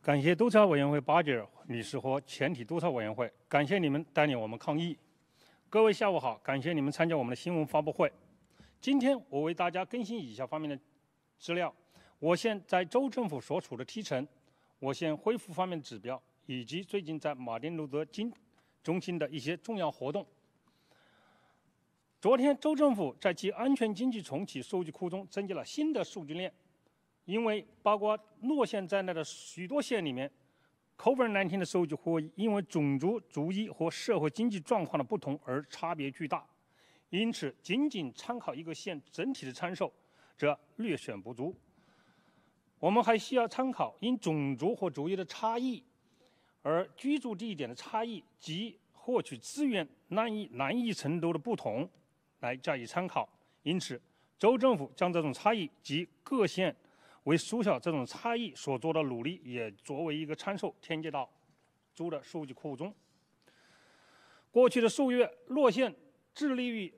感谢督察委员会巴吉尔女士和全体督察委员会，感谢你们带领我们抗疫。各位下午好，感谢你们参加我们的新闻发布会。今天我为大家更新以下方面的资料：我县在州政府所处的梯成，我县恢复方面指标，以及最近在马丁路德金中心的一些重要活动。昨天州政府在其安全经济重启数据库中增加了新的数据链。因为包括洛县在内的许多县里面，口音难听的数据或因为种族、族裔和社会经济状况的不同而差别巨大，因此仅仅参考一个县整体的参数则略显不足。我们还需要参考因种族或族裔的差异，而居住地点的差异及获取资源难易难易程度的不同来加以参考。因此，州政府将这种差异及各县。为缩小这种差异所做的努力，也作为一个参数添加到猪的数据库中。过去的数月，洛县致力于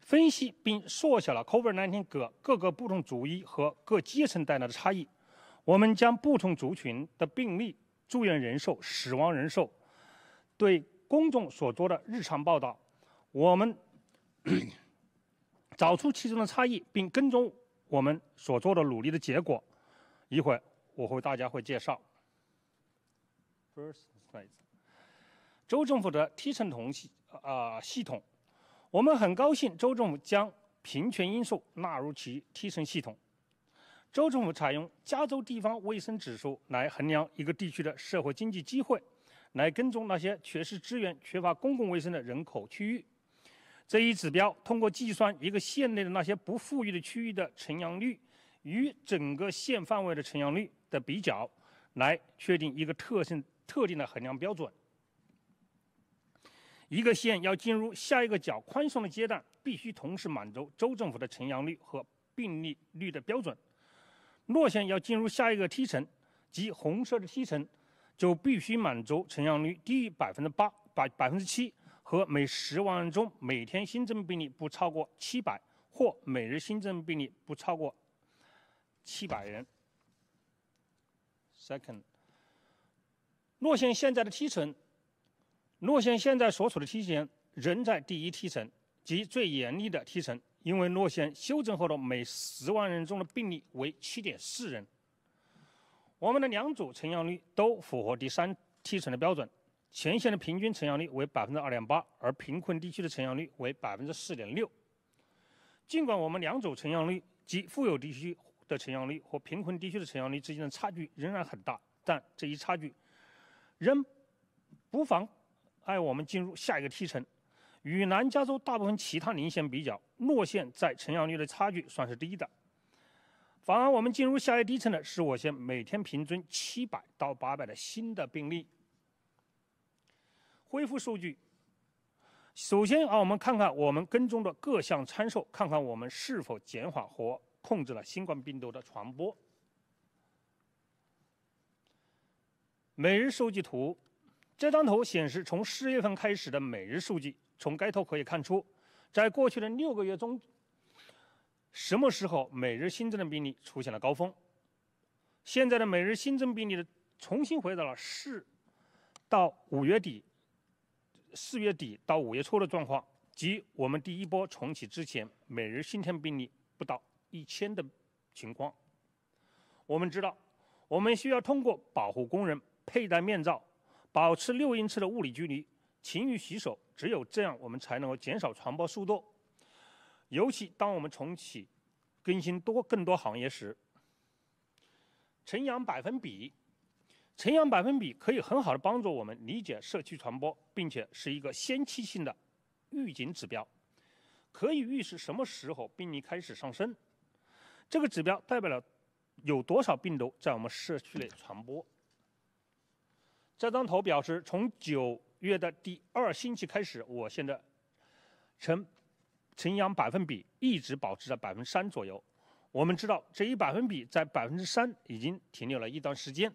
分析并缩小了 COVID-19 各各个不同族裔和各阶层带来的差异。我们将不同族群的病例、住院人数、死亡人数对公众所做的日常报道，我们 找出其中的差异并跟踪。我们所做的努力的结果，一会儿我会大家会介绍。First slide，州政府的提成同系啊系统，我们很高兴州政府将平权因素纳入其提成系统。州政府采用加州地方卫生指数来衡量一个地区的社会经济机会，来跟踪那些缺失资源、缺乏公共卫生的人口区域。这一指标通过计算一个县内的那些不富裕的区域的成阳率与整个县范围的成阳率的比较，来确定一个特性特定的衡量标准。一个县要进入下一个较宽松的阶段，必须同时满足州政府的成阳率和病例率的标准。洛县要进入下一个梯层，即红色的梯层，就必须满足成阳率低于百分之八百百分之七。和每十万人中每天新增病例不超过七百，或每日新增病例不超过七百人。Second，洛县现在的梯层，洛县现在所处的梯级仍在第一梯层，即最严厉的梯层，因为洛县修正后的每十万人中的病例为七点四人。我们的两组成阳率都符合第三梯层的标准。全县的平均成阳率为百分之二点八，而贫困地区的成阳率为百分之四点六。尽管我们两组成阳率及富有地区的成阳率和贫困地区的成阳率之间的差距仍然很大，但这一差距仍不妨碍我们进入下一个梯层。与南加州大部分其他邻县比较，洛县在成阳率的差距算是低的。反而我们进入下一个低层的是我县每天平均七百到八百的新的病例。恢复数据。首先啊，我们看看我们跟踪的各项参数，看看我们是否减缓和控制了新冠病毒的传播。每日数据图，这张图显示从四月份开始的每日数据。从该图可以看出，在过去的六个月中，什么时候每日新增的病例出现了高峰？现在的每日新增病例的重新回到了四到五月底。四月底到五月初的状况，及我们第一波重启之前每日新增病例不到一千的情况，我们知道，我们需要通过保护工人佩戴面罩、保持六英尺的物理距离、勤于洗手，只有这样，我们才能够减少传播速度。尤其当我们重启、更新多更多行业时，晨阳百分比。晨阳百分比可以很好的帮助我们理解社区传播，并且是一个先期性的预警指标，可以预示什么时候病例开始上升。这个指标代表了有多少病毒在我们社区内传播。这张图表示，从九月的第二星期开始，我现在晨晨阳百分比一直保持在百分之三左右。我们知道这一百分比在百分之三已经停留了一段时间。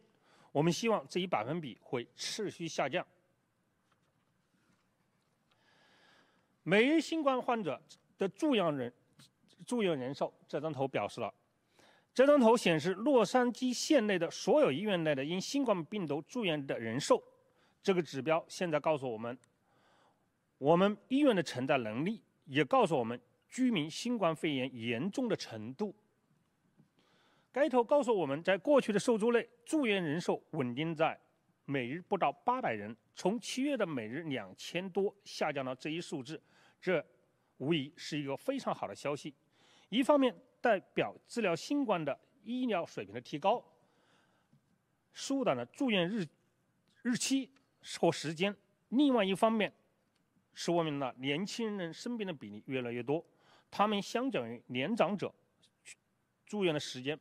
我们希望这一百分比会持续下降。每日新冠患者的住院人住院人数，这张图表示了。这张图显示洛杉矶县内的所有医院内的因新冠病毒住院的人数，这个指标现在告诉我们，我们医院的承载能力，也告诉我们居民新冠肺炎严重的程度。该头告诉我们在过去的数周内，住院人数稳定在每日不到八百人，从七月的每日两千多下降到这一数字，这无疑是一个非常好的消息。一方面代表治疗新冠的医疗水平的提高，缩短了住院日日期和时间；另外一方面，是我们的年轻人生病的比例越来越多，他们相较于年长者住院的时间。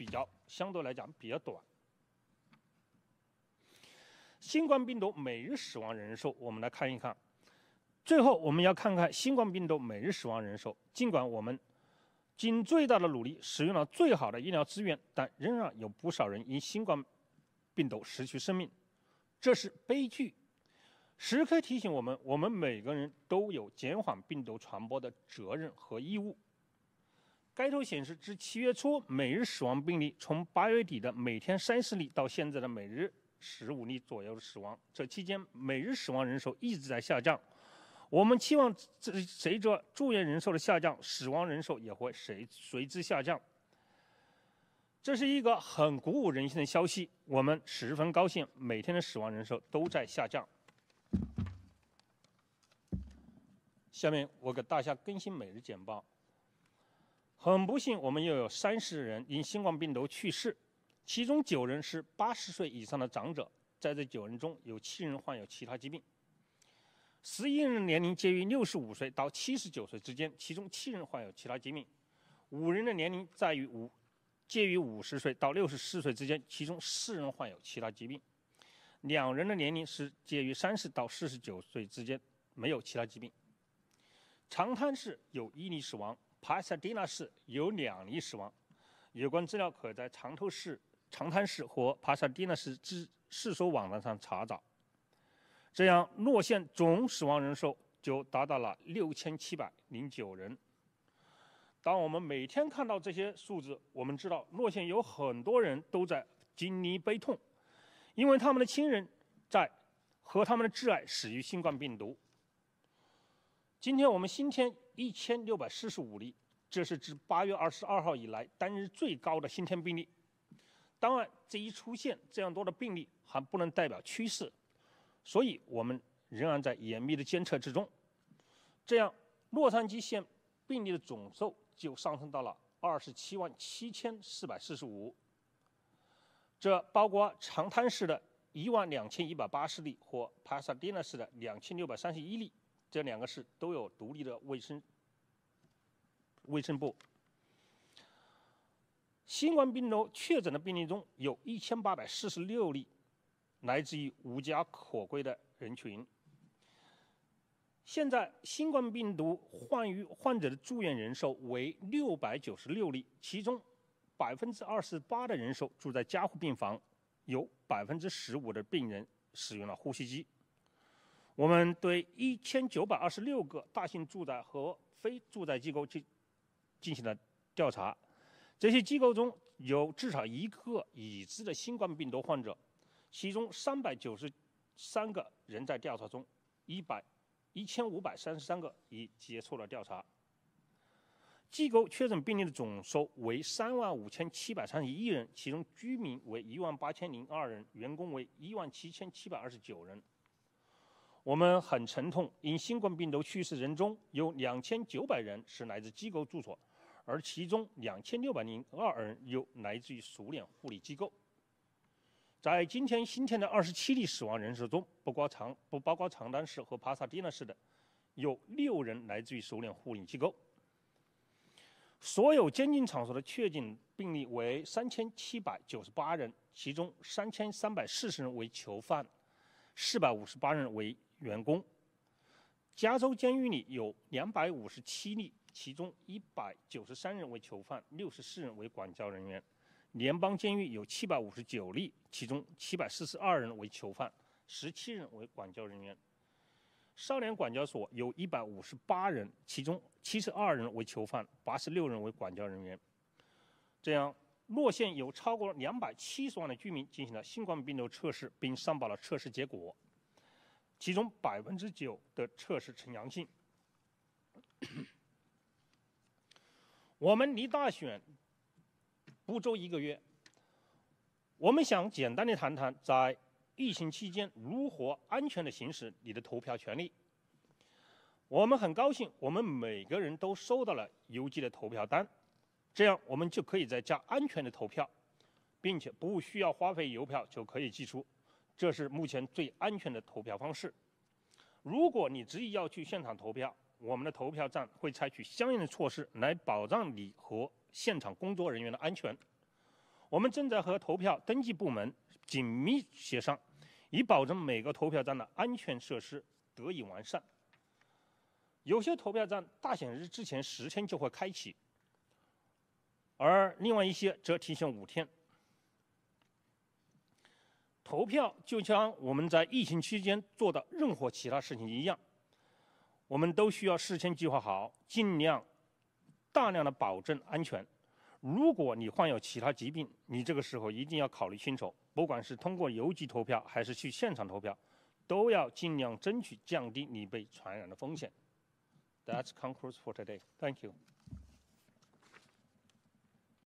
比较相对来讲比较短。新冠病毒每日死亡人数，我们来看一看。最后，我们要看看新冠病毒每日死亡人数。尽管我们尽最大的努力，使用了最好的医疗资源，但仍然有不少人因新冠病毒失去生命，这是悲剧，时刻提醒我们，我们每个人都有减缓病毒传播的责任和义务。该图显示，至七月初，每日死亡病例从八月底的每天三十例到现在的每日十五例左右的死亡。这期间，每日死亡人数一直在下降。我们期望，这随着住院人数的下降，死亡人数也会随随之下降。这是一个很鼓舞人心的消息，我们十分高兴，每天的死亡人数都在下降。下面我给大家更新每日简报。很不幸，我们又有三十人因新冠病毒去世，其中九人是八十岁以上的长者，在这九人中有七人患有其他疾病。十一人年龄介于六十五岁到七十九岁之间，其中七人患有其他疾病，五人的年龄在于五介于五十岁到六十四岁之间，其中四人患有其他疾病，两人的年龄是介于三十到四十九岁之间，没有其他疾病。长滩市有一例死亡。帕萨迪纳市有两例死亡，有关资料可在长州市、长滩市和帕萨迪纳市之世说网站上查找。这样，洛县总死亡人数就达到了六千七百零九人。当我们每天看到这些数字，我们知道洛县有很多人都在经历悲痛，因为他们的亲人在和他们的挚爱死于新冠病毒。今天我们新天。一千六百四十五例，这是自八月二十二号以来单日最高的新添病例。当然，这一出现这样多的病例还不能代表趋势，所以我们仍然在严密的监测之中。这样，洛杉矶县病例的总数就上升到了二十七万七千四百四十五，这包括长滩市的一万两千一百八十例和帕萨迪纳市的两千六百三十一例。这两个市都有独立的卫生卫生部。新冠病毒确诊的病例中，有一千八百四十六例来自于无家可归的人群。现在，新冠病毒患于患者的住院人数为六百九十六例，其中百分之二十八的人数住在加护病房，有百分之十五的病人使用了呼吸机。我们对一千九百二十六个大型住宅和非住宅机构进进行了调查，这些机构中有至少一个已知的新冠病毒患者，其中三百九十三个人在调查中，一百一千五百三十三个已接受了调查。机构确诊病例的总数为三万五千七百三十一人，其中居民为一万八千零二人，员工为一万七千七百二十九人。我们很沉痛，因新冠病毒去世人中有两千九百人是来自机构住所，而其中两千六百零二人又来自于熟练护理机构。在今天新添的二十七例死亡人数中，不包长不包括长单市和帕萨迪纳市的，有六人来自于熟练护理机构。所有监禁场所的确诊病例为三千七百九十八人，其中三千三百四十人为囚犯，四百五十八人为。员工，加州监狱里有两百五十七例，其中一百九十三人为囚犯，六十四人为管教人员；联邦监狱有七百五十九例，其中七百四十二人为囚犯，十七人为管教人员；少年管教所有一百五十八人，其中七十二人为囚犯，八十六人为管教人员。这样，洛县有超过两百七十万的居民进行了新冠病毒测试，并上报了测试结果。其中百分之九的测试呈阳性。我们离大选不周一个月，我们想简单的谈谈在疫情期间如何安全的行使你的投票权利。我们很高兴，我们每个人都收到了邮寄的投票单，这样我们就可以在家安全的投票，并且不需要花费邮票就可以寄出。这是目前最安全的投票方式。如果你执意要去现场投票，我们的投票站会采取相应的措施来保障你和现场工作人员的安全。我们正在和投票登记部门紧密协商，以保证每个投票站的安全设施得以完善。有些投票站大选日之前十天就会开启，而另外一些则提前五天。投票就像我们在疫情期间做的任何其他事情一样，我们都需要事先计划好，尽量大量的保证安全。如果你患有其他疾病，你这个时候一定要考虑清楚，不管是通过邮寄投票还是去现场投票，都要尽量争取降低你被传染的风险。That's concludes for today. Thank you.